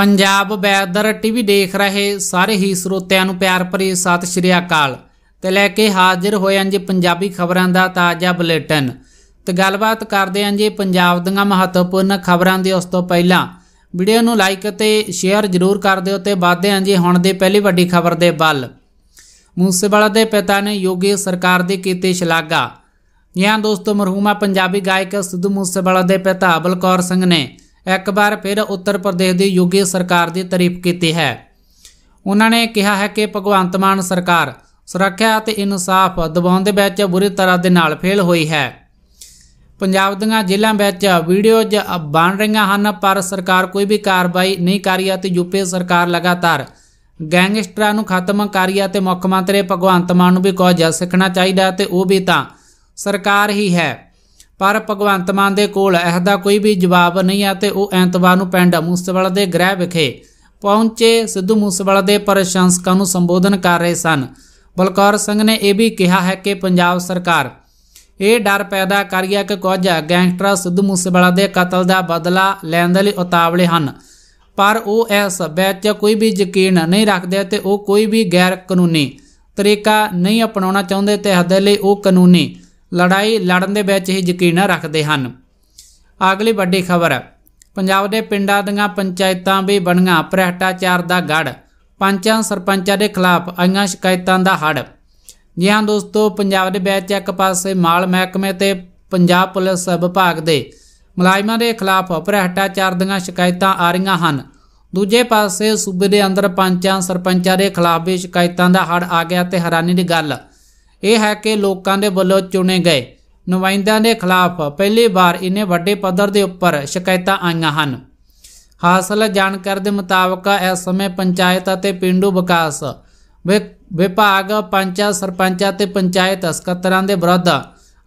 Punjab weather TV ਦੇਖ ਰਹੇ ਸਾਰੇ ਹੀ ਸਰੋਤਿਆਂ ਨੂੰ ਪਿਆਰ ਭਰੀ ਸਤਿ ਸ਼੍ਰੀ ਅਕਾਲ ਤੇ ਲੈ ਕੇ ਹਾਜ਼ਰ ਹੋਏ ਹਾਂ ਜੀ ਪੰਜਾਬੀ ਖਬਰਾਂ ਦਾ ਤਾਜ਼ਾ ਬੁਲੇਟਿਨ ਤੇ ਗੱਲਬਾਤ ਕਰਦੇ ਹਾਂ ਜੀ ਪੰਜਾਬ ਦੀਆਂ ਮਹੱਤਵਪੂਰਨ ਖਬਰਾਂ ਦੀ ਉਸ ਤੋਂ ਪਹਿਲਾਂ ਵੀਡੀਓ ਨੂੰ ਲਾਈਕ ਅਤੇ ਸ਼ੇਅਰ ਜ਼ਰੂਰ ਕਰ ਦਿਓ ਤੇ ਵਾਧੇ ਹਾਂ ਜੀ ਹੁਣ ਦੇ ਪਹਿਲੀ ਵੱਡੀ ਖਬਰ ਦੇ ਵੱਲ ਮੂਸੇਵਾਲਾ ਦੇ ਪਿਤਾ ਨੇ ਯੋਗੀ ਸਰਕਾਰ ਦੀ ਕੀਤੀ ਸ਼ਲਾਘਾ ਯਾਂ ਦੋਸਤੋ ਮਰਹੂਮਾ ਪੰਜਾਬੀ ਗਾਇਕ ਸਿੱਧੂ ਮੂਸੇਵਾਲਾ ਦੇ ਪਿਤਾ ਬਲਕੌਰ ਸਿੰਘ ਨੇ ਇੱਕ ਵਾਰ ਫਿਰ ਉੱਤਰ ਪ੍ਰਦੇਸ਼ ਦੀ ਯੋਗੀ ਸਰਕਾਰ ਦੀ ਤਾਰੀਫ ਕੀਤੀ ਹੈ ਉਹਨਾਂ ਨੇ ਕਿਹਾ ਹੈ ਕਿ ਭਗਵੰਤ ਮਾਨ ਸਰਕਾਰ ਸੁਰੱਖਿਆ ਅਤੇ ਇਨਸਾਫ ਦਬਾਉਣ ਦੇ ਵਿੱਚ ਬੁਰੀ ਤਰ੍ਹਾਂ ਦੇ ਨਾਲ ਫੇਲ ਹੋਈ ਹੈ ਪੰਜਾਬ ਦੀਆਂ ਜ਼ਿਲ੍ਹਿਆਂ ਵਿੱਚ ਵੀਡੀਓਜ਼ ਬਣ ਰਹੀਆਂ ਹਨ ਪਰ ਸਰਕਾਰ ਕੋਈ ਵੀ ਕਾਰਵਾਈ ਨਹੀਂ ਕਰ ਰਹੀ ਅਤੇ ਯੂਪੀ ਸਰਕਾਰ ਲਗਾਤਾਰ ਗੈਂਗਸਟਰਾਂ ਨੂੰ ਖਤਮ ਕਰ ਰਹੀ ਅਤੇ ਤੇ ਮੁੱਖ ਮੰਤਰੀ ਭਗਵੰਤ ਮਾਨ ਨੂੰ ਵੀ ਕੁਝ ਸਿੱਖਣਾ ਚਾਹੀਦਾ ਤੇ ਉਹ ਵੀ ਤਾਂ ਸਰਕਾਰ ਹੀ ਹੈ ਪਰ ਭਗਵੰਤ ਮਾਨ ਦੇ ਕੋਲ ਇਹਦਾ ਕੋਈ ਵੀ ਜਵਾਬ ਨਹੀਂ ਆ ਤੇ ਉਹ ਐਤਵਾਰ ਨੂੰ ਪਿੰਡ ਮੂਸੇਵਾਲਾ ਦੇ ਗ੍ਰਹਿ ਵਿਖੇ ਪਹੁੰਚੇ ਸਿੱਧੂ ਮੂਸੇਵਾਲਾ ਦੇ ਪ੍ਰਸ਼ੰਸਕਾਂ ਨੂੰ ਸੰਬੋਧਨ ਕਰ ਰਹੇ ਸਨ ਬਲਕੌਰ ਸਿੰਘ ਨੇ ਇਹ ਵੀ ਕਿਹਾ ਹੈ ਕਿ ਪੰਜਾਬ ਸਰਕਾਰ ਇਹ ਡਰ ਪੈਦਾ ਕਰ ਗਿਆ ਕਿ ਕੁਝ ਗੈਂਗਸਟਰ ਸਿੱਧੂ ਮੂਸੇਵਾਲਾ ਦੇ ਕਤਲ ਦਾ ਬਦਲਾ ਲੈਣ ਦੇ ਲਈ ਉਤਾਵਲੇ ਹਨ ਪਰ ਉਹ ਇਸ ਵਿੱਚ ਕੋਈ ਵੀ ਯਕੀਨ ਨਹੀਂ ਰੱਖਦੇ ਤੇ ਉਹ ਕੋਈ ਵੀ ਗੈਰ ਕਾਨੂੰਨੀ ਤਰੀਕਾ ਨਹੀਂ ਅਪਣਾਉਣਾ ਚਾਹੁੰਦੇ ਤੇ ਹੱਦ ਲਈ ਉਹ ਕਾਨੂੰਨੀ ਲੜਾਈ ਲੜਨ ਦੇ ਵਿੱਚ ਹੀ ਯਕੀਨਾ ਰੱਖਦੇ ਹਨ ਅਗਲੀ ਵੱਡੀ ਖਬਰ ਪੰਜਾਬ ਦੇ ਪਿੰਡਾਂ ਦੀਆਂ ਪੰਚਾਇਤਾਂ ਵੀ ਬਣੀਆਂ ਭ੍ਰਿਸ਼ਟਾਚਾਰ ਦਾ ਗੜ ਪੰਚਾਂ ਸਰਪੰਚਾਂ ਦੇ ਖਿਲਾਫ ਆਈਆਂ ਸ਼ਿਕਾਇਤਾਂ ਦਾ ਹੜ ਜਿਹਾਂ ਦੋਸਤੋ ਪੰਜਾਬ ਦੇ ਵਿੱਚ ਇੱਕ ਪਾਸੇ ਮਾਲ ਮਹਿਕਮੇ ਤੇ ਪੰਜਾਬ ਪੁਲਿਸ ਵਿਭਾਗ ਦੇ ਮੁਲਾਜ਼ਮਾਂ ਦੇ ਖਿਲਾਫ ਭ੍ਰਿਸ਼ਟਾਚਾਰ ਦੀਆਂ ਸ਼ਿਕਾਇਤਾਂ ਆ ਰਹੀਆਂ ਹਨ ਦੂਜੇ ਪਾਸੇ ਸੂਬੇ ਦੇ ਅੰਦਰ ਪੰਚਾਂ ਸਰਪੰਚਾਂ ਦੇ ਖਿਲਾਫ ਵੀ ਸ਼ਿਕਾਇਤਾਂ ਦਾ ਹੜ ਆ ਗਿਆ ਤੇ ਹੈਰਾਨੀ ਦੀ ਗੱਲ ਇਹ ਹੈ ਕਿ ਲੋਕਾਂ ਦੇ ਵੱਲੋਂ ਚੁਣੇ ਗਏ ਨੁਮਾਇੰਦਿਆਂ ਦੇ ਖਿਲਾਫ ਪਹਿਲੀ ਵਾਰ ਇਨੇ ਵੱਡੇ ਪੱਧਰ ਦੇ ਉੱਪਰ ਸ਼ਿਕਾਇਤਾਂ ਆਈਆਂ ਹਨ ਹਾਸਲ ਜਾਣਕਾਰੀ ਦੇ ਮੁਤਾਬਕ ਇਸ ਸਮੇਂ ਪੰਚਾਇਤ ਅਤੇ ਪਿੰਡੂ ਵਿਕਾਸ ਵਿਭਾਗ ਪੰਚਾਇਤ ਸਰਪੰਚਾਂ ਤੇ ਪੰਚਾਇਤ ਸਕੱਤਰਾਂ ਦੇ ਵਿਰੁੱਧ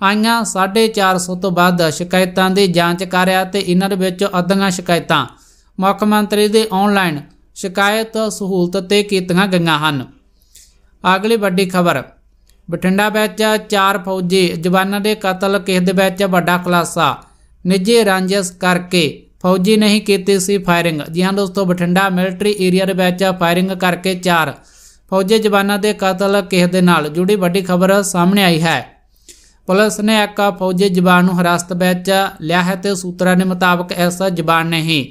ਆਈਆਂ 450 ਤੋਂ ਵੱਧ ਸ਼ਿਕਾਇਤਾਂ ਦੀ ਜਾਂਚ ਕਰਿਆ ਤੇ ਇਹਨਾਂ ਦੇ ਵਿੱਚ ਅੱਧੀਆਂ ਸ਼ਿਕਾਇਤਾਂ ਮੁੱਖ ਮੰਤਰੀ ਦੇ ਆਨਲਾਈਨ ਸ਼ਿਕਾਇਤ ਸਹੂਲਤ ਤੇ ਕੀਤੀਆਂ ਗਈਆਂ ਹਨ ਅਗਲੀ ਵੱਡੀ ਖਬਰ ਬਠਿੰਡਾ ਵਿੱਚ ਚਾਰ ਫੌਜੀ ਜਵਾਨਾਂ ਦੇ ਕਤਲ ਕੇਸ ਦੇ ਵਿੱਚ ਵੱਡਾ ਖੁਲਾਸਾ ਨਿੱਜੇ ਰਾਂਝਸ ਕਰਕੇ ਫੌਜੀ ਨਹੀਂ ਕੀਤੀ ਸੀ ਫਾਇਰਿੰਗ ਜੀ ਹਾਂ ਦੋਸਤੋ ਬਠਿੰਡਾ ਮਿਲਟਰੀ ਏਰੀਆ ਦੇ ਵਿੱਚ ਫਾਇਰਿੰਗ ਕਰਕੇ ਚਾਰ ਫੌਜੀ ਜਵਾਨਾਂ ਦੇ ਕਤਲ ਕੇਸ ਦੇ ਨਾਲ ਜੁੜੀ ਵੱਡੀ ਖਬਰ ਸਾਹਮਣੇ ਆਈ ਹੈ ਪੁਲਿਸ ਨੇ ਇੱਕ ਫੌਜੀ ਜਵਾਨ ਨੂੰ ਹਰਾਸਤ ਵਿੱਚ ਲਿਆ ਹੈ ਤੇ ਸੂਤਰਾਂ ਦੇ ਮੁਤਾਬਕ ਇਸ ਜਵਾਨ ਨੇ ਹੀ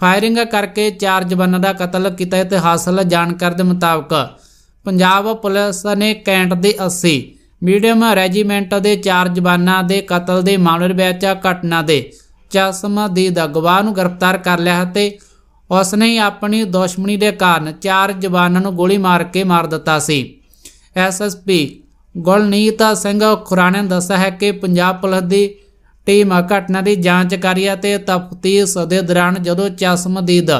ਫਾਇਰਿੰਗ ਕਰਕੇ ਚਾਰ ਜਵਾਨਾਂ ਦਾ ਕਤਲ ਕੀਤਾ ਤੇ ਹਾਸਲ ਜਾਣਕਾਰ ਦੇ ਮੁਤਾਬਕ ਪੰਜਾਬ ਪੁਲਿਸ ਨੇ ਕੈਂਟ ਦੇ 80 ਮੀਡੀਅਮ ਰੈਜੀਮੈਂਟ ਦੇ ਚਾਰ ਜਵਾਨਾਂ ਦੇ ਕਤਲ ਦੇ ਮਾਮਲੇ ਵਿੱਚ ਘਟਨਾ ਦੇ ਚਸ਼ਮ ਦੀ ਦਗਵਾ ਨੂੰ ਗ੍ਰਿਫਤਾਰ ਕਰ ਲਿਆ ਤੇ ਉਸ ਨੇ ਆਪਣੀ ਦੁਸ਼ਮਣੀ ਦੇ ਕਾਰਨ ਚਾਰ ਜਵਾਨਾਂ ਨੂੰ ਗੋਲੀ ਮਾਰ ਕੇ ਮਾਰ ਦਿੱਤਾ ਸੀ ਐਸਐਸਪੀ ਗੁਲਨੀਤ ਸਿੰਘ ਖੁਰਾਣੇ ਨੇ ਦੱਸਿਆ ਹੈ ਕਿ ਪੰਜਾਬ ਪੁਲਿਸ ਦੀ ਟੀਮ ਘਟਨਾ ਦੀ ਜਾਂਚ ਕਰੀ ਅਤੇ ਤਫਤੀਸ਼ ਦੇ ਦੌਰਾਨ ਜਦੋਂ ਚਸ਼ਮਦੀਦ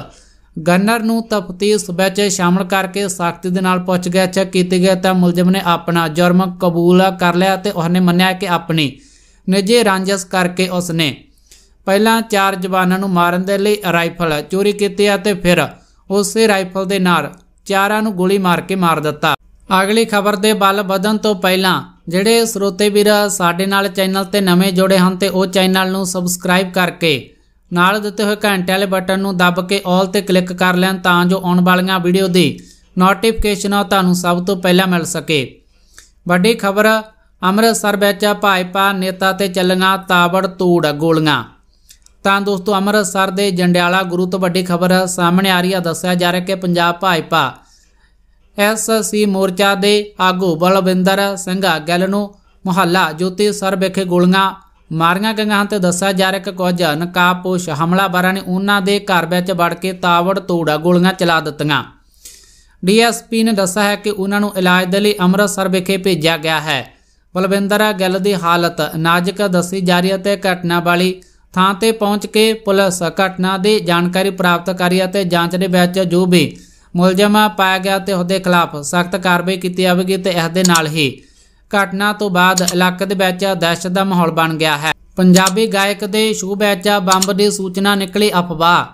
ਗਨਰ ਨੂੰ ਤਫਤੀਸ਼ ਵਿੱਚ ਸ਼ਾਮਲ ਕਰਕੇ ਸਖਤੀ ਦੇ ਨਾਲ ਪੁੱਛ ਗਿਆ ਚੈੱਕ ਕੀਤੀ ਗਿਆ ਤਾਂ ਮੁਲਜ਼ਮ ਨੇ ਆਪਣਾ ਜੁਰਮ ਕਬੂਲ ਕਰ ਲਿਆ ਤੇ ਉਹਨੇ ਮੰਨਿਆ ਕਿ ਆਪਣੀ ਨਿੱਜੀ ਰਾਂਝਸ ਕਰਕੇ ਉਸਨੇ ਪਹਿਲਾਂ ਚਾਰ ਜਵਾਨਾਂ ਨੂੰ ਮਾਰਨ ਦੇ ਲਈ ਰਾਈਫਲ ਚੋਰੀ ਕੀਤੀ ਅਤੇ ਫਿਰ ਉਸੇ ਰਾਈਫਲ ਦੇ ਨਾਲ ਚਾਰਾਂ ਨੂੰ ਗੋਲੀ ਮਾਰ ਕੇ ਮਾਰ ਦਿੱਤਾ ਅਗਲੀ ਖਬਰ ਦੇ ਬਲ ਵਧਣ ਤੋਂ ਪਹਿਲਾਂ ਜਿਹੜੇ ਸਰੋਤੇ ਵੀਰ ਸਾਡੇ ਨਾਲ ਚੈਨਲ ਤੇ ਨਵੇਂ ਜੁੜੇ ਹਨ ਤੇ ਉਹ ਚੈਨਲ ਨੂੰ ਸਬਸਕ੍ਰਾਈਬ ਕਰਕੇ ਨਾਲ ਦਿੱਤੇ ਹੋਏ ਘੰਟੇ ਵਾਲੇ ਬਟਨ ਨੂੰ ਦਬ ਕੇ 올 ਤੇ ਕਲਿੱਕ ਕਰ ਲੈਣ ਤਾਂ ਜੋ ਆਉਣ ਵਾਲੀਆਂ ਵੀਡੀਓ ਦੀ ਨੋਟੀਫਿਕੇਸ਼ਨ ਤੁਹਾਨੂੰ ਸਭ ਤੋਂ ਪਹਿਲਾਂ ਮਿਲ ਸਕੇ ਵੱਡੀ ਖਬਰ ਅੰਮ੍ਰਿਤਸਰ ਵਿੱਚ ਭਾਜਪਾ ਨੇਤਾ ਤੇ ਚੱਲੀਆਂ ਤਾਬੜ ਤੋੜ ਗੋਲੀਆਂ ਤਾਂ ਦੋਸਤੋ ਅੰਮ੍ਰਿਤਸਰ ਦੇ ਜੰਡਿਆਲਾ ਗੁਰੂ ਤੋਂ ਵੱਡੀ ਖਬਰ ਸਾਹਮਣੇ ਆ ਰਹੀ ਹੈ ਦੱਸਿਆ ਜਾ ਰਿਹਾ ਕਿ ਪੰਜਾਬ ਭਾਜਪਾ ਐਸਸੀ ਮੋਰਚਾ ਦੇ ਆਗੂ ਬਲਵਿੰਦਰ ਸਿੰਘ ਗੱਲ ਨੂੰ ਮੁਹੱਲਾ ਜੋਤੀ ਸਰ ਵਿਖੇ ਗੋਲੀਆਂ ਮਾਰੀਆਂ ਗਈਆਂ ਹਨ ਤੇ ਦੱਸਿਆ ਜਾ ਰਿਹਾ ਕਿ ਕੁਝ ਨਕਾਬਪੋਸ਼ ਹਮਲਾਵਰਾਂ ਨੇ ਉਹਨਾਂ ਦੇ ਘਰ ਵਿੱਚ ਵੜ ਕੇ ਤਾਵੜ ਤੋੜਾ ਗੋਲੀਆਂ ਚਲਾ ਦਿੱਤੀਆਂ ਡੀਐਸਪੀ ਨੇ ਦੱਸਿਆ ਹੈ ਕਿ ਉਹਨਾਂ ਨੂੰ ਇਲਾਜ ਦੇ ਲਈ ਅੰਮ੍ਰਿਤਸਰ ਵਿਖੇ ਭੇਜਿਆ ਗਿਆ ਹੈ ਬਲਵਿੰਦਰ ਗਿੱਲ ਦੀ ਹਾਲਤ ਨਾਜ਼ੁਕ ਦੱਸੀ ਜਾ ਰਹੀ ਹੈ ਤੇ ਘਟਨਾ ਵਾਲੀ ਥਾਂ ਤੇ ਪਹੁੰਚ ਕੇ ਪੁਲਿਸ ਘਟਨਾ ਦੀ ਜਾਣਕਾਰੀ ਪ੍ਰਾਪਤ ਕਰੀ ਅਤੇ ਜਾਂਚ ਦੇ ਵਿੱਚ ਜੋ ਵੀ ਮੁਲਜ਼ਮ ਪਾਇਆ ਗਿਆ ਤੇ ਉਹਦੇ ਖਿਲਾਫ ਸਖਤ ਕਾਰਵਾਈ ਕੀਤੀ ਜਾਵੇਗੀ ਤੇ ਇਸ ਦੇ ਨਾਲ ਹੀ ਘਟਨਾ ਤੋਂ ਬਾਅਦ ਇਲਾਕੇ ਦੇ ਵਿੱਚ ਦਹਿਸ਼ਤ ਦਾ ਮਾਹੌਲ ਬਣ ਗਿਆ ਹੈ ਪੰਜਾਬੀ ਗਾਇਕ ਦੇ ਸ਼ੂ ਵਿੱਚ ਬੰਬ ਦੀ ਸੂਚਨਾ ਨਿਕਲੀ ਅਫਵਾਹ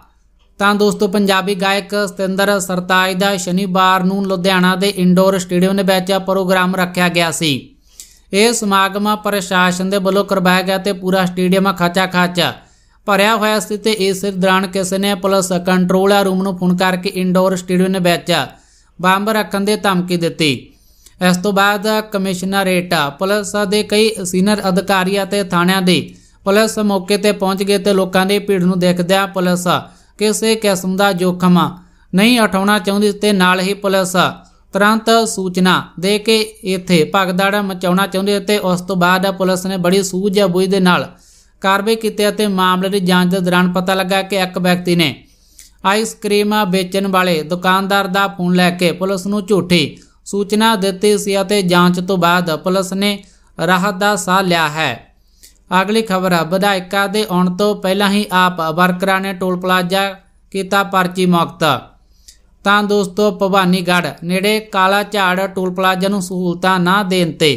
ਤਾਂ ਦੋਸਤੋ ਪੰਜਾਬੀ ਗਾਇਕ ਸਤਿੰਦਰ ਸਰਤਾਜ ਦਾ ਸ਼ਨੀਵਾਰ ਨੂੰ ਲੁਧਿਆਣਾ ਦੇ ਇੰਡੋਰ ਸਟੇਡੀਅਮ ਦੇ ਵਿੱਚ ਪ੍ਰੋਗਰਾਮ ਰੱਖਿਆ ਗਿਆ ਸੀ ਇਹ ਸਮਾਗਮ ਪ੍ਰਸ਼ਾਸਨ ਦੇ ਵੱਲੋਂ ਕਰਵਾਇਆ ਗਿਆ ਤੇ ਪੂਰਾ ਸਟੇਡੀਅਮ ਖਾਚਾ ਖਾਚਾ ਭਰਿਆ ਹੋਇਆ ਸੀ ਤੇ ਇਸ ਦੌਰਾਨ ਕਿਸੇ ਨੇ ਪੁਲਿਸ ਕੰਟਰੋਲ ਰੂਮ ਨੂੰ ਫੋਨ ਕਰਕੇ ਇੰਡੋਰ ਸਟੇਡੀਅਮ ਦੇ ਵਿੱਚ ਬੰਬ ਰੱਖਣ ਦੇ ਧਮਕੀ ਦਿੱਤੀ ਇਸ ਤੋਂ ਬਾਅਦ ਕਮਿਸ਼ਨਰੇਟ ਪੁਲਿਸ ਦੇ ਕਈ ਸੀਨੀਅਰ ਅਧਿਕਾਰੀ ਅਤੇ ਥਾਣਿਆਂ ਦੇ ਪੁਲਿਸ ਮੌਕੇ ਤੇ ਪਹੁੰਚ ਗਏ ਤੇ ਲੋਕਾਂ ਦੀ ਭੀੜ ਨੂੰ ਦੇਖਦਿਆਂ ਪੁਲਿਸ ਕਿਸੇ ਕਿਸਮ ਦਾ ਜੋਖਮ ਨਹੀਂ ਉਠਾਉਣਾ ਚਾਹੁੰਦੀ ਤੇ ਨਾਲ ਹੀ ਪੁਲਿਸ ਤੁਰੰਤ ਸੂਚਨਾ ਦੇ ਕੇ ਇੱਥੇ ਭਗਦੜ ਮਚਾਉਣਾ ਚਾਹੁੰਦੇ ਤੇ ਉਸ ਤੋਂ ਬਾਅਦ ਪੁਲਿਸ ਨੇ ਬੜੀ ਸੂਝ-ਬੂਝ ਦੇ ਨਾਲ ਕਾਰਵਾਈ ਕੀਤੀ ਅਤੇ ਮਾਮਲੇ ਦੀ ਜਾਂਚ ਦੇ ਦੌਰਾਨ ਪਤਾ ਲੱਗਾ ਕਿ ਇੱਕ ਵਿਅਕਤੀ ਨੇ ਆਈਸਕ੍ਰੀਮ ਵੇਚਣ ਵਾਲੇ ਦੁਕਾਨਦਾਰ ਦਾ ਫੋਨ ਲੈ ਕੇ ਪੁਲਿਸ ਨੂੰ ਝੂਠੀ ਸੂਚਨਾ ਦਿੱਤੀ ਸੀ ਅਤੇ ਜਾਂਚ ਤੋਂ ਬਾਅਦ ਪੁਲਿਸ ਨੇ ਰਾਹਤ ਦਾ ਸਾਹ ਲਿਆ ਹੈ ਅਗਲੀ ਖਬਰ ਵਿਧਾਇਕਾ ਦੇ ਆਉਣ ਤੋਂ ਪਹਿਲਾਂ ਹੀ ਆਪ ਵਰਕਰਾਂ ਨੇ ਟੋਲ ਪਲਾਜ਼ਾ ਕੀਤਾ ਪਰਚੀ ਮੁਕਤ ਤਾਂ ਦੋਸਤੋ ਭਵਾਨੀਗੜ੍ਹ ਨੇੜੇ ਕਾਲਾ ਝਾੜ ਟੋਲ ਪਲਾਜ਼ਾ ਨੂੰ ਸਹੂਲਤਾਂ ਨਾ ਦੇਣ ਤੇ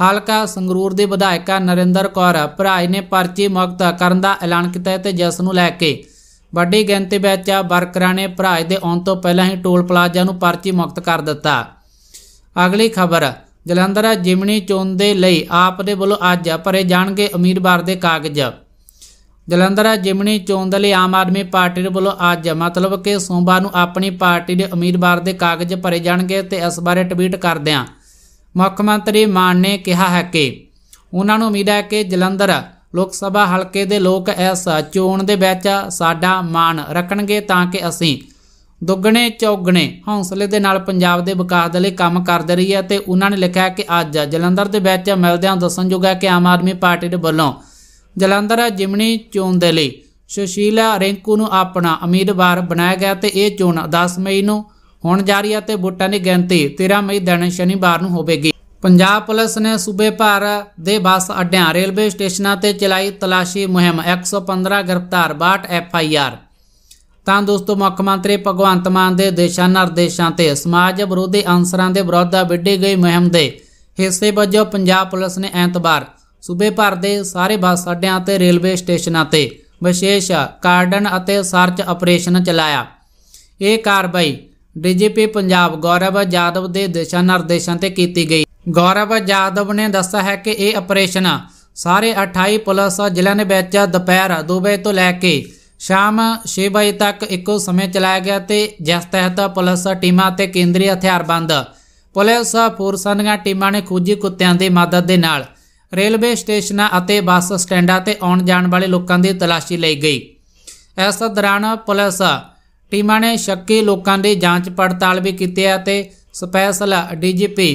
ਹਲਕਾ ਸੰਗਰੂਰ ਦੇ ਵਿਧਾਇਕਾ ਨਰਿੰਦਰ ਕੌਰ ਭਰਾਈ ਨੇ ਪਰਚੀ ਮੁਕਤ ਕਰਨ ਦਾ ਐਲਾਨ ਕੀਤਾ ਤੇ ਜਿਸ ਨੂੰ ਲੈ ਕੇ ਵੱਡੀ ਗਿਣਤੀ ਵਿੱਚ ਵਰਕਰਾਂ ਨੇ ਭਰਾਈ ਦੇ ਆਉਣ ਤੋਂ ਪਹਿਲਾਂ ਹੀ ਟੋਲ ਪਲਾਜ਼ਾ ਨੂੰ ਪਰਚੀ ਮੁਕਤ ਕਰ ਦਿੱਤਾ ਅਗਲੀ ਖਬਰ ਜਲੰਧਰ ਜਿਮਣੀ ਚੋਣ ਦੇ ਲਈ ਆਪ ਦੇ ਵੱਲੋਂ ਅੱਜ ਭਰੇ ਜਾਣਗੇ ਉਮੀਦਵਾਰ ਦੇ ਕਾਗਜ਼ ਜਲੰਧਰ ਜਿਮਣੀ ਚੋਣ ਦੇ ਲਈ ਆਮ ਆਦਮੀ ਪਾਰਟੀ ਦੇ ਵੱਲੋਂ ਅੱਜ ਮਤਲਬ ਕਿ ਸੋਮਵਾਰ ਨੂੰ ਆਪਣੀ ਪਾਰਟੀ ਦੇ ਉਮੀਦਵਾਰ ਦੇ ਕਾਗਜ਼ ਭਰੇ ਜਾਣਗੇ ਤੇ ਇਸ ਬਾਰੇ ਟਵੀਟ ਕਰਦਿਆਂ ਮੁੱਖ ਮੰਤਰੀ ਮਾਨ ਨੇ ਕਿਹਾ ਹੈ ਕਿ ਉਹਨਾਂ ਨੂੰ ਉਮੀਦ ਹੈ ਕਿ ਜਲੰਧਰ ਲੋਕ ਸਭਾ ਹਲਕੇ ਦੇ ਲੋਕ ਇਸ ਚੋਣ ਦੇ ਵਿੱਚ ਸਾਡਾ ਮਾਣ ਰੱਖਣਗੇ ਤਾਂ ਕਿ ਅਸੀਂ ਦੁੱਗਣੇ ਚੌਗਣੇ ਹੌਸਲੇ ਦੇ ਨਾਲ ਪੰਜਾਬ ਦੇ ਵਿਕਾਸ ਦੇ ਲਈ ਕੰਮ ਕਰਦੇ ਰਹੀ ਹੈ ਤੇ ਉਹਨਾਂ ਨੇ ਲਿਖਿਆ ਕਿ ਅੱਜ ਜਲੰਧਰ ਦੇ ਵਿੱਚ ਮਿਲਦਿਆਂ ਦੱਸਣਯੋਗ ਹੈ ਕਿ ਆਮ ਆਦਮੀ ਪਾਰਟੀ ਦੇ ਵੱਲੋਂ ਜਲੰਧਰ ਜਿਮਣੀ ਚੋਣ ਦੇ ਲਈ ਸੁਸ਼ੀਲਾ ਰੈਂਕੂ ਨੂੰ ਆਪਣਾ ਉਮੀਦਵਾਰ ਬਣਾਇਆ ਗਿਆ ਤੇ ਇਹ ਚੋਣ 10 ਮਈ ਨੂੰ ਹੁਣ ਜਾਰੀ ਹੈ ਤੇ ਵੋਟਾਂ ਦੀ ਗਿਣਤੀ 13 ਮਈ ਦਿਨ ਸ਼ਨੀਵਾਰ ਨੂੰ ਹੋਵੇਗੀ ਪੰਜਾਬ ਪੁਲਿਸ ਨੇ ਸੂਬੇ ਭਰ ਦੇ ਬੱਸ ਅੱਡਿਆਂ ਰੇਲਵੇ ਸਟੇਸ਼ਨਾਂ ਤੇ ਚਲਾਈ ਤਲਾਸ਼ੀ ਮੁਹਿੰਮ 115 ਗ੍ਰਿਫਤਾਰ 62 ਐਫ ਆਈ ਆਰ ਤਾਂ ਦੋਸਤੋ ਮੁੱਖ ਮੰਤਰੀ ਭਗਵੰਤ ਮਾਨ ਦੇ ਦੇਸ਼ਾਂ ਨਿਰਦੇਸ਼ਾਂ ਤੇ ਸਮਾਜ ਵਿਰੋਧੀ ਅੰਸਰਾਂ ਦੇ ਦਾ ਵਿੱਢੀ ਗਈ ਮਹਿਮ ਦੇ ਹਿੱਸੇ ਵਜੋਂ ਪੰਜਾਬ ਪੁਲਿਸ ਨੇ ਐਤਵਾਰ ਸੂਬੇ ਭਰ ਦੇ ਸਾਰੇ ਬੱਸ ਅੱਡਿਆਂ ਤੇ ਰੇਲਵੇ ਸਟੇਸ਼ਨਾਂ ਤੇ ਵਿਸ਼ੇਸ਼ ਕਾਰਡਨ ਅਤੇ ਸਰਚ ਆਪਰੇਸ਼ਨ ਚਲਾਇਆ ਇਹ ਕਾਰਵਾਈ ਡੀਜੀਪੀ ਪੰਜਾਬ ਗੌਰਵ ਜਾਦਵ ਦੇ ਦਿਸ਼ਾ ਨਿਰਦੇਸ਼ਾਂ ਤੇ ਕੀਤੀ ਗਈ ਗੌਰਵ ਜਾਦਵ ਨੇ ਦੱਸਿਆ ਹੈ ਕਿ ਇਹ ਆਪਰੇਸ਼ਨ ਸਾਰੇ 28 ਪੁਲਿਸ ਜ਼ਿਲ੍ਹਿਆਂ ਦੇ ਵਿੱਚ ਦੁਪਹਿਰ 2 ਵਜੇ ਤੋਂ ਲੈ ਕੇ ਸ਼ਾਮ 6 ਵਜੇ ਤੱਕ ਇੱਕੋ ਸਮੇਂ ਚਲਾਇਆ ਗਿਆ ਤੇ ਜਿਸ ਤਹਿਤ ਪੁਲਿਸ ਟੀਮਾਂ ਅਤੇ ਕੇਂਦਰੀ ਹਥਿਆਰਬੰਦ ਪੁਲਿਸ ਫੋਰਸਾਂ ਦੀਆਂ ਟੀਮਾਂ ਨੇ ਖੋਜੀ ਕੁੱਤਿਆਂ ਦੀ ਮਦਦ ਦੇ ਨਾਲ ਰੇਲਵੇ ਸਟੇਸ਼ਨਾਂ ਅਤੇ ਬੱਸ ਸਟੈਂਡਾਂ ਤੇ ਆਉਣ ਜਾਣ ਵਾਲੇ ਲੋਕਾਂ ਦੀ ਤਲਾਸ਼ੀ ਲਈ ਗਈ ਇਸ ਦੌਰਾਨ ਪੁਲਿਸ ਟੀਮਾਂ ਨੇ ਸ਼ੱਕੀ ਲੋਕਾਂ ਦੀ ਜਾਂਚ ਪੜਤਾਲ ਵੀ ਕੀਤੀ ਹੈ ਅਤੇ ਸਪੈਸ਼ਲ ਡੀਜੀਪੀ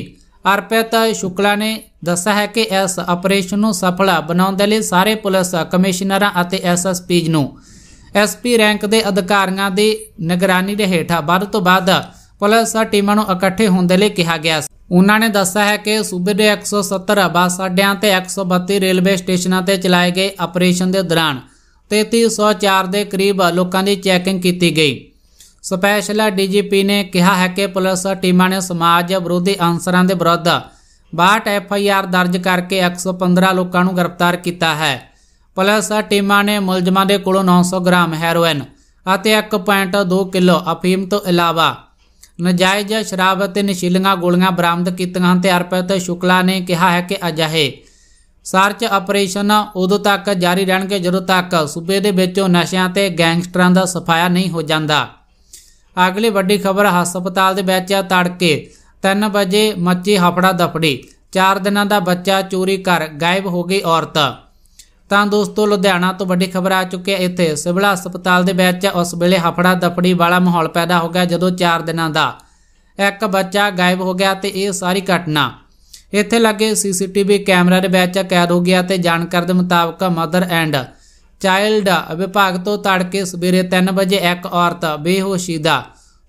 ਅਰਪਿਤ ਸ਼ੁਕਲਾ ਨੇ ਦੱਸਿਆ ਹੈ ਕਿ ਇਸ ਆਪਰੇਸ਼ਨ ਨੂੰ ਸਫਲ ਬਣਾਉਣ ਦੇ ਲਈ ਸਾਰੇ ਪੁਲਿਸ ਕਮਿਸ਼ਨਰਾਂ ਅਤੇ ਐਸਐਸਪੀਜ਼ ਨੂੰ ਐਸਪੀ ਰੈਂਕ ਦੇ ਅਧਿਕਾਰੀਆਂ ਦੀ ਨਿਗਰਾਨੀ ਦੇ ਹੇਠਾਂ ਵੱਧ ਤੋਂ ਵੱਧ ਪੁਲਿਸ ਟੀਮਾਂ ਨੂੰ ਇਕੱਠੇ ਹੋਣ ਦੇ ਲਈ ਕਿਹਾ ਗਿਆ ਉਹਨਾਂ ਨੇ ਦੱਸਿਆ ਹੈ ਕਿ ਸੂਬੇ ਦੇ 170 ਬੱਸ ਅੱਡਿਆਂ ਤੇ 132 ਰੇਲਵੇ ਸਟੇਸ਼ਨਾਂ ਤੇ ਚਲਾਏ ਗਏ ਆਪਰੇਸ਼ਨ ਦੇ ਦੌਰਾਨ 3304 ਦੇ ਕਰੀਬ ਲੋਕਾਂ ਦੀ ਚੈਕਿੰਗ ਕੀਤੀ ਗਈ ਸਪੈਸ਼ਲ ਡੀਜੀਪੀ ਨੇ ਕਿਹਾ ਹੈ ਕਿ ਪੁਲਿਸ ਟੀਮਾਂ ਨੇ ਸਮਾਜ ਵਿਰੋਧੀ ਅੰਸਰਾਂ ਦੇ ਵਿਰੁੱਧ 62 ਐਫਆਈਆਰ ਦਰਜ ਕਰਕੇ 115 ਲੋਕਾਂ ਨੂੰ ਗ੍ਰਿਫਤਾਰ ਕੀਤਾ ਹੈ ਪੁਲਿਸ ਟੀਮਾਂ ਨੇ ਮੁਲਜ਼ਮਾਂ ਦੇ ਕੋਲੋਂ 900 ਗ੍ਰਾਮ ਹੈਰੋਇਨ ਅਤੇ 1.2 ਕਿਲੋ ਅਫੀਮ ਤੋਂ ਇਲਾਵਾ ਨਜਾਇਜ਼ ਸ਼ਰਾਬ ਅਤੇ ਨਸ਼ੀਲੀਆਂ ਗੋਲੀਆਂ ਬਰਾਮਦ ਕੀਤੀਆਂ ਹਨ ਤੇ ਅਰਪਿਤ ਸ਼ੁਕਲਾ ਨੇ ਕਿਹਾ ਹੈ ਕਿ ਅਜਿਹੇ ਸਰਚ ਆਪਰੇਸ਼ਨ ਉਦੋਂ ਤੱਕ ਜਾਰੀ ਰਹਿਣਗੇ ਜਦੋਂ ਤੱਕ ਸੂਬੇ ਦੇ ਵਿੱਚੋਂ ਨਸ਼ਿਆਂ ਤੇ ਗੈਂਗਸਟਰਾਂ ਦਾ ਸਫਾਇਆ ਨਹੀਂ ਹੋ ਜਾਂਦਾ ਅਗਲੀ ਵੱਡੀ ਖਬਰ ਹਸਪਤਾਲ ਦੇ ਵਿੱਚ ਤੜਕੇ 3 ਵਜੇ ਮੱਚੀ ਹਫੜਾ ਦਫੜੀ 4 ਦਿਨਾਂ ਦਾ ਬੱਚਾ ਚੋਰੀ ਕਰ ਗਾਇਬ ਹੋ ਗਈ ਔਰਤ ਤਾਂ ਦੋਸਤੋ ਲੁਧਿਆਣਾ ਤੋਂ ਵੱਡੀ ਖਬਰ ਆ ਚੁੱਕੀ ਹੈ ਇੱਥੇ ਸਿਵਲ ਹਸਪਤਾਲ ਦੇ ਵਿੱਚ ਉਸ ਵੇਲੇ ਹਫੜਾ ਦਫੜੀ ਵਾਲਾ ਮਾਹੌਲ ਪੈਦਾ ਹੋ ਗਿਆ ਜਦੋਂ 4 ਦਿਨਾਂ ਦਾ ਇੱਕ ਬੱਚਾ ਗਾਇਬ ਹੋ ਗਿਆ ਤੇ ਇਹ ਸਾਰੀ ਘਟਨਾ ਇੱਥੇ ਲੱਗੇ ਸੀਸੀਟੀਵੀ ਕੈਮਰਾ ਦੇ ਵਿੱਚ ਕੈਦ ਹੋ ਗਿਆ ਤੇ ਜਾਣਕਾਰ ਦੇ ਮੁਤਾਬਕ ਮਦਰ ਐਂਡ ਚਾਈਲਡ ਵਿਭਾਗ ਤੋਂ ਤੜਕੇ ਸਵੇਰੇ 3 ਵਜੇ ਇੱਕ ਔਰਤ ਬੇਹੋਸ਼ੀ ਦਾ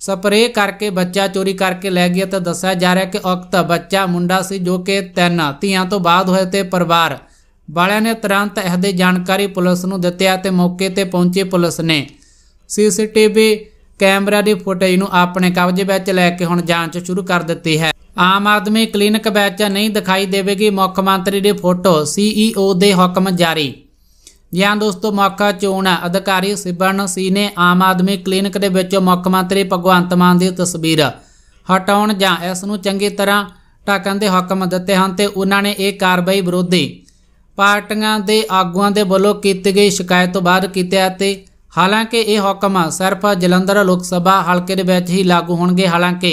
ਸਪਰੇ ਕਰਕੇ ਬੱਚਾ ਚੋਰੀ ਕਰਕੇ ਲੈ ਗਈ ਤਾਂ ਦੱਸਿਆ ਜਾ ਰਿਹਾ ਕਿ ਔਕਤ ਬੱਚਾ ਮੁੰਡਾ ਸੀ ਜੋ ਕਿ ਤਿੰਨ ਧੀਆਂ ਤੋਂ ਬਾਅਦ ਹੋਏ ਤੇ ਪਰਿਵਾਰ ਵਾਲਿਆਂ ਨੇ ਤੁਰੰਤ ਇਹ ਦੇ ਜਾਣਕਾਰੀ ਪੁਲਿਸ ਨੂੰ ਦਿੱਤਿਆ ਤੇ ਮੌਕੇ ਤੇ ਪਹੁੰਚੀ ਪੁਲਿਸ ਨੇ ਸੀਸੀਟੀਵੀ ਕੈਮਰਾ ਦੀ ਫੁਟੇਜ ਨੂੰ ਆਪਣੇ ਕਬਜ਼ੇ ਵਿੱਚ ਲੈ ਕੇ ਹੁਣ ਜਾਂਚ ਸ਼ੁਰੂ ਕਰ ਦਿੱਤੀ ਹੈ ਆਮ ਆਦਮੀ ਕਲੀਨਿਕ ਵਿੱਚ ਨਹੀਂ ਦਿਖਾਈ ਦੇਵੇਗੀ ਮੁੱਖ ਮੰਤਰੀ ਦੀ ਫੋਟੋ ਸੀਈਓ ਦੇ ਹੁਕਮ ਜਾਰੀ ਜਿਆਂ ਦੋਸਤੋ ਮੌਕਾ ਚੋਣ ਅਧਿਕਾਰੀ ਸਿਬਨ ਸੀ ਨੇ ਆਮ ਆਦਮੀ ਕਲੀਨਿਕ ਦੇ ਵਿੱਚ ਮੁੱਖ ਮੰਤਰੀ ਭਗਵੰਤ ਮਾਨ ਦੀ ਤਸਵੀਰ ਹਟਾਉਣ ਜਾਂ ਇਸ ਨੂੰ ਚੰਗੀ ਤਰ੍ਹਾਂ ਟਾਕਣ ਦੇ ਹੁਕਮ ਦਿੱਤੇ ਹਨ ਤੇ ਉਹਨਾਂ ਨੇ ਇਹ ਕਾਰਵਾਈ ਵਿਰੋਧੀ ਪਾਰਟੀਆਂ ਦੇ ਆਗੂਆਂ ਦੇ ਵੱਲੋਂ ਕੀਤੀ ਗਈ ਸ਼ਿਕਾਇਤ ਤੋਂ ਬਾਅਦ ਕੀਤਾ ਅਤੇ ਹਾਲਾਂਕਿ ਇਹ ਹੁਕਮ ਸਿਰਫ ਜਲੰਧਰ ਲੋਕ ਸਭਾ ਹਲਕੇ ਦੇ ਵਿੱਚ ਹੀ ਲਾਗੂ ਹੋਣਗੇ ਹਾਲਾਂਕਿ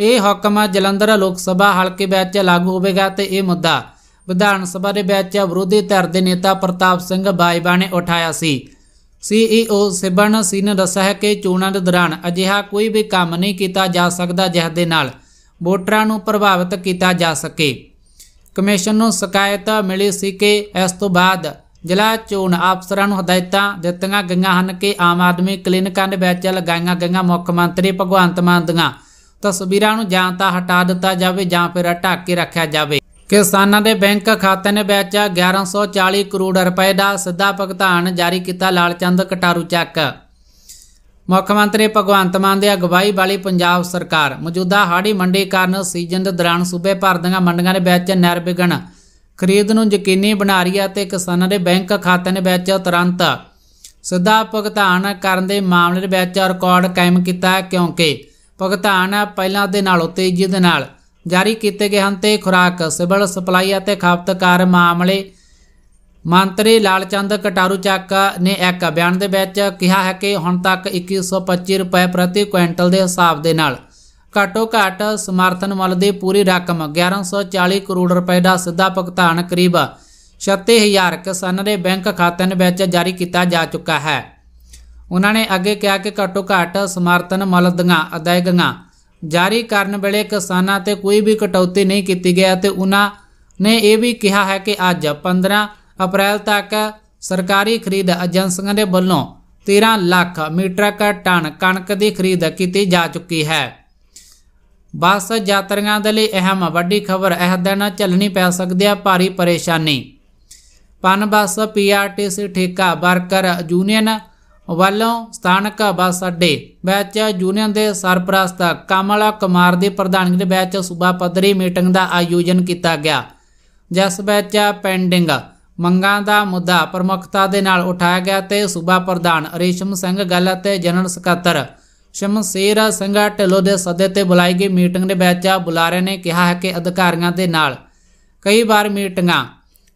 ਇਹ ਹੁਕਮ ਜਲੰਧਰ ਲੋਕ ਸਭਾ ਹਲਕੇ ਵਿੱਚ ਲਾਗੂ ਹੋਵੇਗਾ ਤੇ ਇਹ ਮੁੱਦਾ ਵਿਧਾਨ ਸਭਾ ਦੇ ਵਿੱਚ ਵਿਰੋਧੀ ਧਿਰ ਦੇ ਨੇਤਾ ਪ੍ਰਤਾਪ ਸਿੰਘ ਬਾਈਬਾ ਨੇ ਉਠਾਇਆ ਸੀ ਸੀਈਓ ਸਿਬਨ ਸਿੰਘ ਨੇ ਦੱਸਿਆ ਕਿ ਚੋਣਾਂ ਦੇ ਦੌਰਾਨ ਅਜਿਹਾ ਕੋਈ ਵੀ ਕੰਮ ਨਹੀਂ ਕੀਤਾ ਜਾ ਸਕਦਾ ਜਿਸ ਦੇ ਨਾਲ ਵੋਟਰਾਂ ਨੂੰ ਪ੍ਰਭਾਵਿਤ ਕੀਤਾ ਜਾ ਸਕੇ ਕਮਿਸ਼ਨ ਨੂੰ ਸ਼ਿਕਾਇਤ ਮਿਲੀ ਸੀ ਕਿ ਇਸ ਤੋਂ ਬਾਅਦ ਜ਼ਿਲ੍ਹਾ ਚੋਣ ਅਫਸਰਾਂ ਨੂੰ ਹਦਾਇਤਾਂ ਦਿੱਤੀਆਂ ਗਈਆਂ ਹਨ ਕਿ ਆਮ ਆਦਮੀ ਕਲੀਨਿਕਾਂ ਦੇ ਵਿੱਚ ਲਗਾਈਆਂ ਗਈਆਂ ਮੁੱਖ ਮੰਤਰੀ ਭਗਵੰਤ ਮਾਨ ਦੀਆਂ ਤਸਵੀਰਾਂ ਨੂੰ ਜਾਂ ਤਾਂ ਹਟਾ ਦਿੱਤਾ ਜਾਵੇ ਜਾਂ ਫਿਰ ਢੱਕ ਕੇ ਰੱਖਿਆ ਜਾਵੇ ਕਿਸਾਨਾਂ ਦੇ ਬੈਂਕ ਖਾਤੇ ਨੇ ਵਿੱਚ 1140 ਕਰੋੜ ਰੁਪਏ ਦਾ ਸਿੱਧਾ ਭੁਗਤਾਨ ਜਾਰੀ ਕੀਤਾ ਲਾਲਚੰਦ ਕਟਾਰੂ ਚੱਕ ਮੁੱਖ ਮੰਤਰੀ ਭਗਵੰਤ ਮਾਨ ਦੇ ਅਗਵਾਈ ਵਾਲੀ ਪੰਜਾਬ ਸਰਕਾਰ ਮੌਜੂਦਾ ਹਾੜੀ ਮੰਡੀ ਕਾਰਨ ਸੀਜ਼ਨ ਦੇ ਦੌਰਾਨ ਸੂਬੇ ਭਰ ਦੀਆਂ ਮੰਡੀਆਂ ਦੇ ਵਿੱਚ ਨਿਰਵਿਘਨ ਖਰੀਦ ਨੂੰ ਯਕੀਨੀ ਬਣਾ ਰਹੀ ਹੈ ਤੇ ਕਿਸਾਨਾਂ ਦੇ ਬੈਂਕ ਖਾਤਿਆਂ ਦੇ ਵਿੱਚ ਤੁਰੰਤ ਸਿੱਧਾ ਭੁਗਤਾਨ ਕਰਨ ਦੇ ਮਾਮਲੇ ਦੇ ਵਿੱਚ ਰਿਕਾਰਡ ਕਾਇਮ ਕੀਤਾ ਕਿਉਂਕਿ ਭੁਗਤਾਨ ਪਹਿਲਾਂ ਦੇ ਨਾਲੋਂ ਤੇਜ਼ੀ ਦੇ ਨਾਲ ਜਾਰੀ ਕੀਤੇ ਗਏ ਹਨ ਤੇ ਖੁਰਾਕ ਸਿਵਲ ਸਪਲਾਈ ਅਤੇ ਖਪਤਕਾਰ ਮਾਮਲੇ ਮੰਤਰੀ ਲਾਲਚੰਦ ਕਟਾਰੂ ਚੱਕ ਨੇ ਇੱਕ ਬਿਆਨ ਦੇ ਵਿੱਚ ਕਿਹਾ ਹੈ ਕਿ ਹੁਣ ਤੱਕ 2125 ਰੁਪਏ ਪ੍ਰਤੀ ਕੁਇੰਟਲ ਦੇ ਹਿਸਾਬ ਦੇ ਨਾਲ ਘਟੋ ਘਾਟ ਸਮਰਥਨ ਮੁੱਲ ਦੀ ਪੂਰੀ ਰਕਮ 1140 ਕਰੋੜ ਰੁਪਏ ਦਾ ਸਿੱਧਾ ਭੁਗਤਾਨ ਕਰੀਬ 36000 ਕਿਸਾਨਾਂ ਦੇ ਬੈਂਕ ਖਾਤਿਆਂ ਵਿੱਚ ਜਾਰੀ ਕੀਤਾ ਜਾ ਚੁੱਕਾ ਹੈ ਉਹਨਾਂ ਨੇ ਅੱਗੇ ਕਿਹਾ ਕਿ ਘਟੋ ਘਾਟ ਸਮਰਥਨ ਮੁੱਲ ਦੀਆਂ ਅਦਾਇਗੀਆਂ ਜਾਰੀ ਕਰਨ ਵੇਲੇ ਕਿਸਾਨਾਂ ਤੇ ਕੋਈ ਵੀ ਕਟੌਤੀ ਨਹੀਂ ਕੀਤੀ ਗਈ ਅਤੇ ਉਹਨਾਂ ਨੇ ਇਹ ਵੀ ਕਿਹਾ ਹੈ ਕਿ ਅੱਜ 15 ਅਪ੍ਰੈਲ ਤੱਕ ਸਰਕਾਰੀ ਖਰੀਦ ਏਜੰਸੀਆਂ ਦੇ ਵੱਲੋਂ 13 ਲੱਖ ਮੀਟਰਕ ਟਨ ਕਣਕ ਦੀ ਖਰੀਦ ਕੀਤੀ ਜਾ ਚੁੱਕੀ ਹੈ ਬੱਸ ਯਾਤਰੀਆਂ ਦੇ ਲਈ ਅਹਿਮ ਵੱਡੀ ਖਬਰ ਇਹ ਦਿਨ ਚੱਲਣੀ ਪੈ ਸਕਦੀ ਹੈ ਭਾਰੀ ਪਰੇਸ਼ਾਨੀ ਪਨ ਬੱਸ ਪੀਆਰਟੀਸੀ ਠੇਕਾ ਵਰਕਰ ਯੂਨੀਅਨ ਵੱਲੋਂ ਸਥਾਨਕ ਬੱਸ ਅੱਡੇ ਵਿੱਚ ਯੂਨੀਅਨ ਦੇ ਸਰਪ੍ਰਸਤ ਕਮਲ ਕੁਮਾਰ ਦੀ ਪ੍ਰਧਾਨਗੀ ਦੇ ਵਿੱਚ ਸੂਬਾ ਪੱਧਰੀ ਮੀਟਿੰਗ ਦਾ ਆਯੋਜਨ ਕੀਤਾ ਗਿਆ ਜਿਸ ਵਿੱਚ ਪੈਂਡਿੰਗ ਮੰਗਾਂ ਦਾ ਮੁੱਦਾ ਪ੍ਰਮੁੱਖਤਾ ਦੇ ਨਾਲ ਉਠਾਇਆ ਗਿਆ ਤੇ ਸੂਬਾ ਪ੍ਰਧਾਨ ਰੇਸ਼ਮ ਸਿੰਘ ਗੱਲ ਅਤੇ ਜਨਰਲ ਸਕੱਤਰ ਸ਼ਮਸ਼ੀਰ ਸਿੰਘ ਢਿੱਲੋ ਦੇ ਸੱਦੇ ਤੇ ਬੁਲਾਈ ਗਈ ਮੀਟਿੰਗ ਦੇ ਵਿੱਚ ਬੁਲਾਰੇ ਨੇ ਕਿਹਾ ਹੈ ਕਿ ਅਧਿਕਾਰੀਆਂ ਦੇ ਨਾਲ ਕਈ ਵਾਰ ਮੀਟਿੰਗਾਂ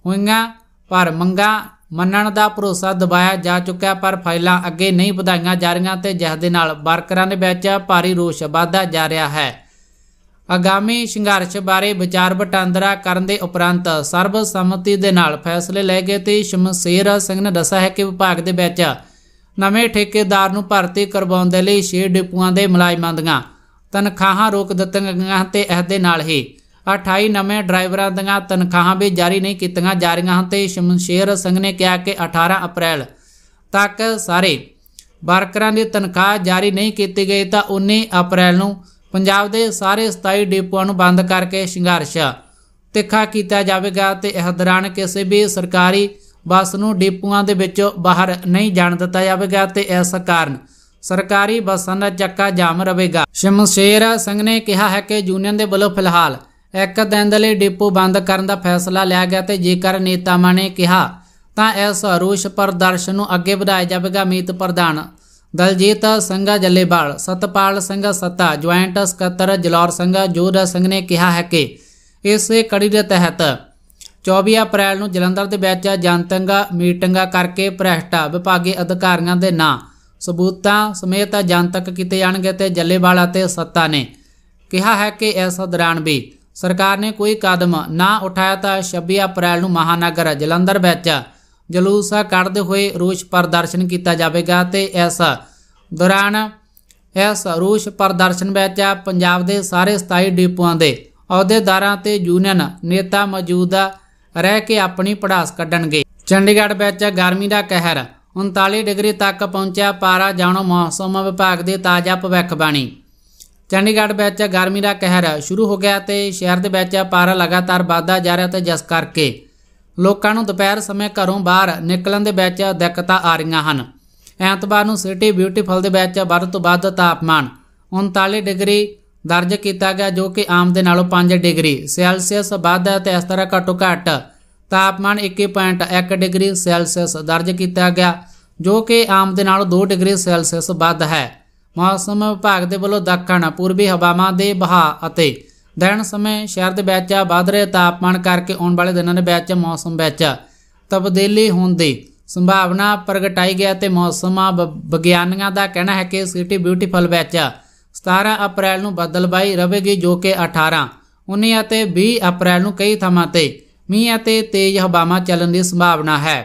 ਹੋਈਆਂ ਪਰ ਮੰਗਾਂ ਮੰਨਣ ਦਾ ਭਰੋਸਾ ਦਬਾਇਆ ਜਾ ਚੁੱਕਿਆ ਪਰ ਫਾਈਲਾਂ ਅੱਗੇ ਨਹੀਂ ਵਧਾਈਆਂ ਜਾ ਰਹੀਆਂ ਤੇ ਜਿਸ ਦੇ ਨਾਲ ਵਰਕਰਾਂ ਦੇ ਵਿੱਚ ਭਾਰੀ ਰੋਸ ਵਧਦਾ ਜਾ ਰਿਹਾ ਹੈ ਆਗਾਮੀ ਸੰਘਰਸ਼ ਬਾਰੇ ਵਿਚਾਰ ਵਟਾਂਦਰਾ ਕਰਨ ਦੇ ਉਪਰੰਤ ਸਰਬ ਸੰਮਤੀ ਦੇ ਨਾਲ ਫੈਸਲੇ ਲੈ ਗਏ ਤੇ ਸ਼ਮਸ਼ੇਰ ਸਿੰਘ ਨੇ ਦੱਸਿਆ ਹੈ ਕਿ ਵਿਭਾਗ ਦੇ ਵਿੱਚ ਨਵੇਂ ਠੇਕੇਦਾਰ ਨੂੰ ਭਰਤੀ ਕਰਵਾਉਣ ਦੇ ਲਈ 6 ਡਿਪੂਆਂ ਦੇ ਮੁਲਾਜ਼ਮਾਂ ਦੀਆਂ ਤਨਖਾਹਾਂ ਰੋਕ ਦਿੱਤੀਆਂ ਗਈਆਂ ਤੇ ਇਸ ਦੇ ਨਾਲ ਹੀ 28 ਨਵੇਂ ਡਰਾਈਵਰਾਂ ਦੀਆਂ ਤਨਖਾਹਾਂ ਵੀ ਜਾਰੀ ਨਹੀਂ ਕੀਤੀਆਂ ਜਾ ਰਹੀਆਂ ਹਨ ਤੇ ਸ਼ਮਸ਼ੇਰ ਸਿੰਘ ਨੇ ਕਿਹਾ ਕਿ 18 ਅਪ੍ਰੈਲ ਤੱਕ ਸਾਰੇ ਵਰਕਰਾਂ ਦੀ ਤਨਖਾਹ ਜਾਰੀ ਨਹੀਂ ਕੀਤੀ ਗਈ ਤਾਂ 19 ਅਪ੍ਰੈਲ ਨੂੰ ਪੰਜਾਬ ਦੇ ਸਾਰੇ 27 ਡਿਪੂਆਂ ਨੂੰ ਬੰਦ ਕਰਕੇ ਸੰਘਰਸ਼ ਤਿੱਖਾ ਕੀਤਾ ਜਾਵੇਗਾ ਤੇ ਇਹ ਦੌਰਾਨ ਕਿਸੇ ਵੀ ਸਰਕਾਰੀ ਬੱਸ ਨੂੰ ਡਿਪੂਆਂ ਦੇ ਵਿੱਚੋਂ ਬਾਹਰ ਨਹੀਂ ਜਾਣ ਦਿੱਤਾ ਜਾਵੇਗਾ ਤੇ ਇਸ ਕਾਰਨ ਸਰਕਾਰੀ ਬੱਸਾਂ ਦਾ ਚੱਕਾ ਜਾਮ ਰਹੇਗਾ ਸ਼ਮਸ਼ੇਰ ਸਿੰਘ ਨੇ ਕਿਹਾ ਹੈ ਕਿ ਯੂਨੀਅਨ ਦੇ ਵੱਲੋਂ ਫਿਲਹਾਲ ਇੱਕ ਦਿਨ ਦੇ ਲਈ ਡਿਪੂ ਬੰਦ ਕਰਨ ਦਾ ਫੈਸਲਾ ਲਿਆ ਗਿਆ ਤੇ ਜੇਕਰ ਨੇਤਾਵਾਂ ਨੇ ਕਿਹਾ ਤਾਂ ਇਸ ਰੋਸ ਪ੍ਰਦਰਸ਼ਨ ਨੂੰ ਅੱਗੇ ਵਧਾਇਆ ਜਾਵੇਗਾ ਮੀਤ ਪ੍ਰਧਾਨ ਦਲਜੀਤ ਸੰਘਾ ਜੱਲੇਵਾਲ ਸਤਪਾਲ ਸਿੰਘ ਸੱਤਾ ਜੁਆਇੰਟ ਸਕੱਤਰ ਜਲੌਰ ਸਿੰਘ ਜੋਧ ਸਿੰਘ ਨੇ ਕਿਹਾ ਹੈ ਕਿ ਇਸੇ ਕੜੀ ਦੇ ਤਹਿਤ 24 ਅਪ੍ਰੈਲ ਨੂੰ ਜਲੰਧਰ ਦੇ ਵਿੱਚ ਜਨਤੰਗਾ ਮੀਟਿੰਗਾਂ ਕਰਕੇ ਭ੍ਰਿਸ਼ਟਾ ਵਿਭਾਗੀ ਅਧਿਕਾਰੀਆਂ ਦੇ ਨਾਂ ਸਬੂਤਾਂ ਸਮੇਤ ਜਨਤਕ ਕੀਤੇ ਜਾਣਗੇ ਤੇ ਜੱਲੇਵਾਲ ਅਤੇ ਸੱਤਾ ਨੇ ਕਿਹਾ ਹੈ ਕਿ ਇਸ ਦੌਰਾਨ ਵੀ ਸਰਕਾਰ ਨੇ ਕੋਈ ਕਦਮ ਨਾ ਉਠਾਇਆ ਤਾਂ 26 ਅਪ੍ਰੈਲ ਨੂੰ ਮਹਾਨਗਰ ਜਲੰਧਰ ਵਿੱਚ ਜਲੂਸਾ ਕੱਢਦੇ ਹੋਏ ਰੋਸ਼ ਪ੍ਰਦਰਸ਼ਨ ਕੀਤਾ ਜਾਵੇਗਾ ਤੇ ਇਸ ਦੌਰਾਨ ਇਸ ਰੋਸ਼ ਪ੍ਰਦਰਸ਼ਨ ਵਿੱਚ ਪੰਜਾਬ ਦੇ ਸਾਰੇ 27 ਡਿਪੂਆਂ ਦੇ ਅਹੁਦੇਦਾਰਾਂ ਤੇ ਯੂਨੀਅਨ ਨੇਤਾ ਮੌਜੂਦ ਰਹਿ ਕੇ ਆਪਣੀ ਪੜਾਸ ਕੱਢਣਗੇ ਚੰਡੀਗੜ੍ਹ ਵਿੱਚ ਗਰਮੀ ਦਾ ਕਹਿਰ 39 ਡਿਗਰੀ ਤੱਕ ਪਹੁੰਚਿਆ ਪਾਰਾ ਜਾਣੋ ਮੌਸਮ ਵਿਭਾਗ ਦੇ ਤਾਜ਼ਾ ਭਵਿੱਖਬਾਣੀ ਚੰਡੀਗੜ੍ਹ ਵਿੱਚ ਗਰਮੀ ਦਾ ਕਹਿਰ ਸ਼ੁਰੂ ਹੋ ਗਿਆ ਤੇ ਸ਼ਹਿਰ ਦੇ ਵਿੱਚ ਪਾਰਾ ਲਗਾਤਾਰ ਵਧਦਾ ਜਾ ਰਿਹਾ ਤੇ ਜਿਸ ਕਰਕੇ ਲੋਕਾਂ ਨੂੰ ਦੁਪਹਿਰ ਸਮੇਂ ਘਰੋਂ ਬਾਹਰ ਨਿਕਲਣ ਦੇ ਵਿੱਚ ਦਿੱਕਤਾਂ ਆ ਰਹੀਆਂ ਹਨ ਐਤਵਾਰ ਨੂੰ ਸਿਟੀ ਬਿਊਟੀਫੁਲ ਦੇ ਵਿੱਚ ਵੱਧ ਤੋਂ ਵੱਧ ਤਾਪਮਾਨ 39 ਡਿਗਰੀ ਦਰਜ ਕੀਤਾ ਗਿਆ ਜੋ ਕਿ ਆਮ ਦੇ ਨਾਲੋਂ 5 ਡਿਗਰੀ ਸੈਲਸੀਅਸ ਵੱਧ ਹੈ ਤੇ ਇਸ ਤਰ੍ਹਾਂ ਘੱਟੋ ਘੱਟ ਤਾਪਮਾਨ 21.1 ਡਿਗਰੀ ਸੈਲਸੀਅਸ ਦਰਜ ਕੀਤਾ ਗਿਆ ਜੋ ਕਿ ਆਮ ਦੇ ਨਾਲੋਂ 2 ਡਿਗਰੀ ਸੈਲਸੀਅਸ ਵੱਧ ਹੈ ਮੌਸਮ ਵਿਭਾਗ ਦੇ ਵੱਲੋਂ ਦੱਖਣ ਪੂਰਬੀ ਹਵਾਵਾਂ ਦੇ ਬਹਾ ਅਤੇ ਦਿਨ ਸਮੇਂ ਸ਼ਹਿਰ ਦੇ ਵਿੱਚ ਵਧ ਰਹੇ ਤਾਪਮਾਨ ਕਰਕੇ ਆਉਣ ਵਾਲੇ ਦਿਨਾਂ ਦੇ ਵਿੱਚ ਮੌਸਮ ਵਿੱਚ ਤਬਦੀਲੀ ਹੁੰਦੀ ਸੰਭਾਵਨਾ ਪ੍ਰਗਟਾਈ ਗਿਆ ਤੇ ਮੌਸਮ ਵਿਗਿਆਨੀਆਂ ਦਾ ਕਹਿਣਾ ਹੈ ਕਿ ਸਿਟੀ ਬਿਊਟੀਫੁਲ ਵਿੱਚ 17 ਅਪ੍ਰੈਲ ਨੂੰ ਬੱਦਲਬਾਈ ਰਹੇਗੀ ਜੋ ਕਿ 18 19 ਅਤੇ 20 ਅਪ੍ਰੈਲ ਨੂੰ ਕਈ ਥਾਵਾਂ ਤੇ ਮੀਂਹ ਅਤੇ ਤੇਜ਼ ਹਵਾਵਾਂ ਚੱਲਣ ਦੀ ਸੰਭਾਵਨਾ ਹੈ